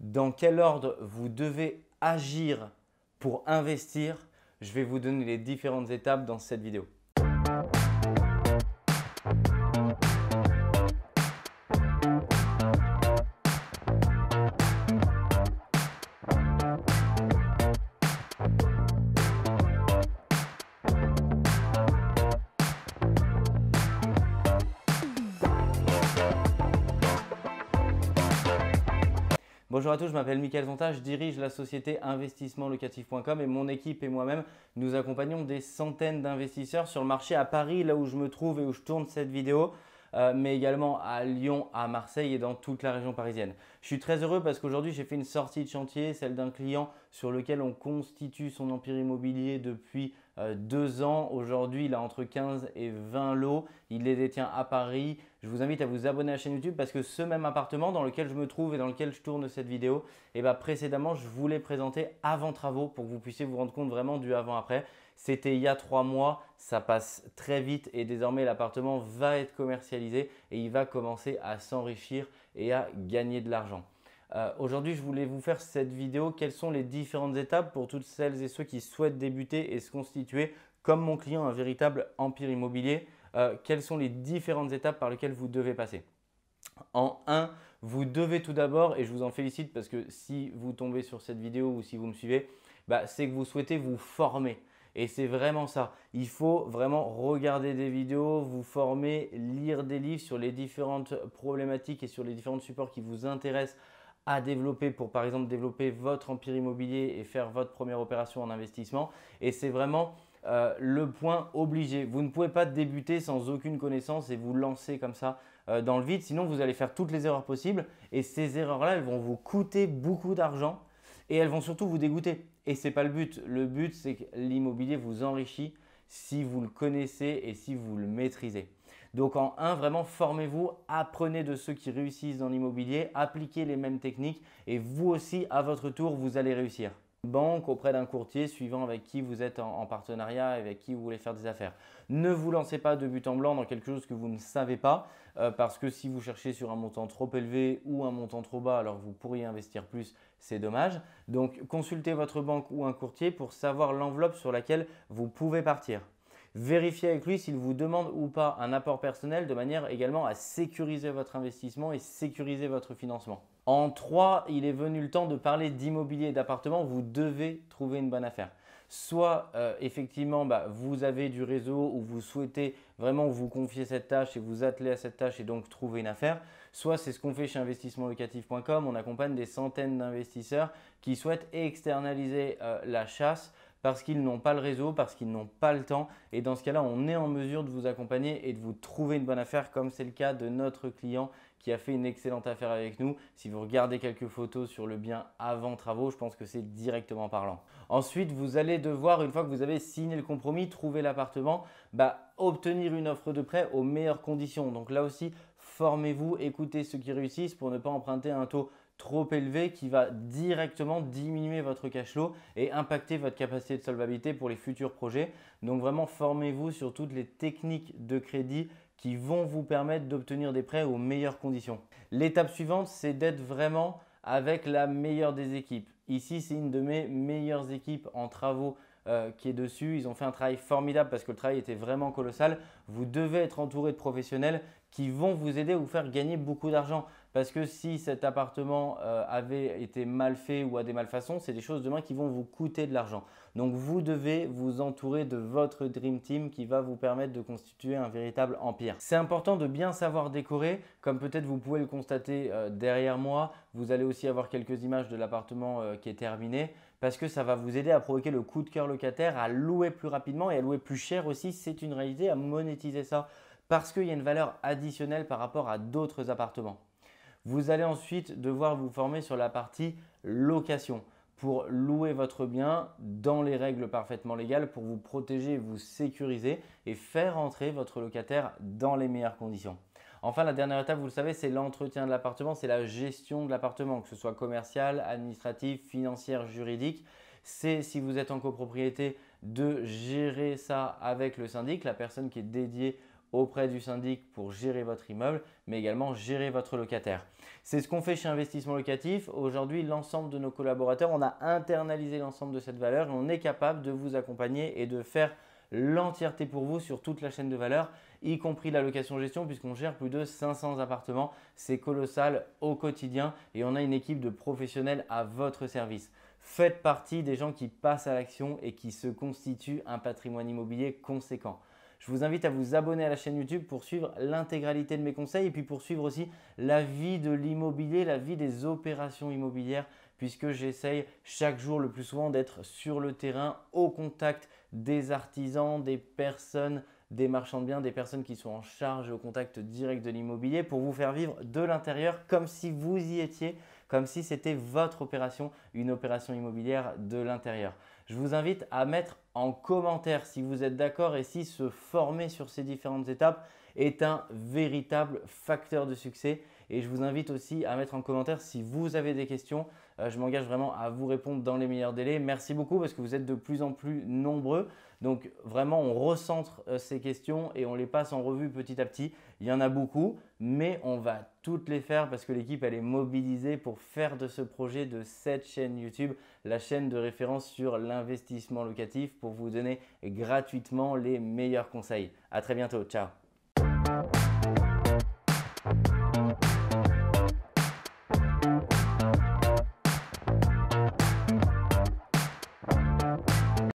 dans quel ordre vous devez agir pour investir, je vais vous donner les différentes étapes dans cette vidéo. Bonjour à tous, je m'appelle Mickaël Zonta, je dirige la société investissementlocatif.com et mon équipe et moi-même, nous accompagnons des centaines d'investisseurs sur le marché à Paris, là où je me trouve et où je tourne cette vidéo, euh, mais également à Lyon, à Marseille et dans toute la région parisienne. Je suis très heureux parce qu'aujourd'hui j'ai fait une sortie de chantier, celle d'un client sur lequel on constitue son empire immobilier depuis euh, deux ans. Aujourd'hui il a entre 15 et 20 lots, il les détient à Paris. Je vous invite à vous abonner à la chaîne YouTube parce que ce même appartement dans lequel je me trouve et dans lequel je tourne cette vidéo, eh ben, précédemment je vous l'ai présenté avant travaux pour que vous puissiez vous rendre compte vraiment du avant-après. C'était il y a trois mois, ça passe très vite et désormais l'appartement va être commercialisé et il va commencer à s'enrichir et à gagner de l'argent. Euh, aujourd'hui, je voulais vous faire cette vidéo. Quelles sont les différentes étapes pour toutes celles et ceux qui souhaitent débuter et se constituer, comme mon client, un véritable empire immobilier euh, Quelles sont les différentes étapes par lesquelles vous devez passer En 1, vous devez tout d'abord, et je vous en félicite parce que si vous tombez sur cette vidéo ou si vous me suivez, bah, c'est que vous souhaitez vous former. Et c'est vraiment ça. Il faut vraiment regarder des vidéos, vous former, lire des livres sur les différentes problématiques et sur les différents supports qui vous intéressent à développer pour par exemple développer votre empire immobilier et faire votre première opération en investissement. Et c'est vraiment euh, le point obligé. Vous ne pouvez pas débuter sans aucune connaissance et vous lancer comme ça euh, dans le vide, sinon vous allez faire toutes les erreurs possibles et ces erreurs-là, elles vont vous coûter beaucoup d'argent et elles vont surtout vous dégoûter. Et ce n'est pas le but. Le but, c'est que l'immobilier vous enrichit si vous le connaissez et si vous le maîtrisez. Donc en un, vraiment formez-vous, apprenez de ceux qui réussissent dans l'immobilier, appliquez les mêmes techniques et vous aussi, à votre tour, vous allez réussir banque, auprès d'un courtier, suivant avec qui vous êtes en, partenariat et avec qui vous voulez faire des affaires. Ne vous lancez pas de but en blanc dans quelque chose que vous ne savez pas, euh, parce que si vous cherchez sur un montant trop élevé ou un montant trop bas, alors vous pourriez investir plus, c'est dommage. Donc consultez votre banque ou un courtier pour savoir l'enveloppe sur laquelle vous pouvez partir. Vérifiez avec lui s'il vous demande ou pas un apport personnel de manière également à sécuriser votre investissement et sécuriser votre financement. En 3, il est venu le temps de parler d'immobilier et d'appartement. Vous devez trouver une bonne affaire soit euh, effectivement bah, vous avez du réseau où vous souhaitez vraiment vous confier cette tâche et vous atteler à cette tâche et donc trouver une affaire, soit c'est ce qu'on fait chez investissementlocatif.com, on accompagne des centaines d'investisseurs qui souhaitent externaliser euh, la chasse parce qu'ils n'ont pas le réseau, parce qu'ils n'ont pas le temps. Et dans ce cas-là, on est en mesure de vous accompagner et de vous trouver une bonne affaire, comme c'est le cas de notre client qui a fait une excellente affaire avec nous. Si vous regardez quelques photos sur le bien avant travaux, je pense que c'est directement parlant. Ensuite, vous allez devoir, une fois que vous avez signé le compromis, trouver l'appartement, bah, obtenir une offre de prêt aux meilleures conditions. Donc là aussi, formez-vous, écoutez ceux qui réussissent pour ne pas emprunter un taux trop élevé qui va directement diminuer votre cash flow et impacter votre capacité de solvabilité pour les futurs projets. Donc vraiment formez-vous sur toutes les techniques de crédit qui vont vous permettre d'obtenir des prêts aux meilleures conditions. L'étape suivante, c'est d'être vraiment avec la meilleure des équipes. Ici, c'est une de mes meilleures équipes en travaux euh, qui est dessus. Ils ont fait un travail formidable parce que le travail était vraiment colossal. Vous devez être entouré de professionnels qui vont vous aider à vous faire gagner beaucoup d'argent. Parce que si cet appartement euh, avait été mal fait ou a des malfaçons, c'est des choses demain qui vont vous coûter de l'argent. Donc vous devez vous entourer de votre Dream Team qui va vous permettre de constituer un véritable empire. C'est important de bien savoir décorer, comme peut-être vous pouvez le constater euh, derrière moi. Vous allez aussi avoir quelques images de l'appartement euh, qui est terminé parce que ça va vous aider à provoquer le coup de cœur locataire, à louer plus rapidement et à louer plus cher aussi. C'est une réalité à monétiser ça parce qu'il y a une valeur additionnelle par rapport à d'autres appartements. Vous allez ensuite devoir vous former sur la partie location pour louer votre bien dans les règles parfaitement légales, pour vous protéger, vous sécuriser et faire entrer votre locataire dans les meilleures conditions. Enfin, la dernière étape, vous le savez, c'est l'entretien de l'appartement, c'est la gestion de l'appartement, que ce soit commercial, administratif, financière, juridique. C'est si vous êtes en copropriété de gérer ça avec le syndic, la personne qui est dédiée auprès du syndic pour gérer votre immeuble, mais également gérer votre locataire. C'est ce qu'on fait chez Investissement Locatif. Aujourd'hui, l'ensemble de nos collaborateurs, on a internalisé l'ensemble de cette valeur et on est capable de vous accompagner et de faire l'entièreté pour vous sur toute la chaîne de valeur, y compris la location-gestion, puisqu'on gère plus de 500 appartements. C'est colossal au quotidien et on a une équipe de professionnels à votre service. Faites partie des gens qui passent à l'action et qui se constituent un patrimoine immobilier conséquent. Je vous invite à vous abonner à la chaîne YouTube pour suivre l'intégralité de mes conseils et puis pour suivre aussi la vie de l'immobilier, la vie des opérations immobilières puisque j'essaye chaque jour le plus souvent d'être sur le terrain au contact des artisans, des personnes, des marchands de biens, des personnes qui sont en charge au contact direct de l'immobilier pour vous faire vivre de l'intérieur comme si vous y étiez comme si c'était votre opération, une opération immobilière de l'intérieur. Je vous invite à mettre en commentaire si vous êtes d'accord et si se former sur ces différentes étapes est un véritable facteur de succès et je vous invite aussi à mettre en commentaire si vous avez des questions. Euh, je m'engage vraiment à vous répondre dans les meilleurs délais. Merci beaucoup parce que vous êtes de plus en plus nombreux. Donc vraiment, on recentre euh, ces questions et on les passe en revue petit à petit. Il y en a beaucoup, mais on va toutes les faire parce que l'équipe, elle est mobilisée pour faire de ce projet, de cette chaîne YouTube, la chaîne de référence sur l'investissement locatif pour vous donner gratuitement les meilleurs conseils. À très bientôt. Ciao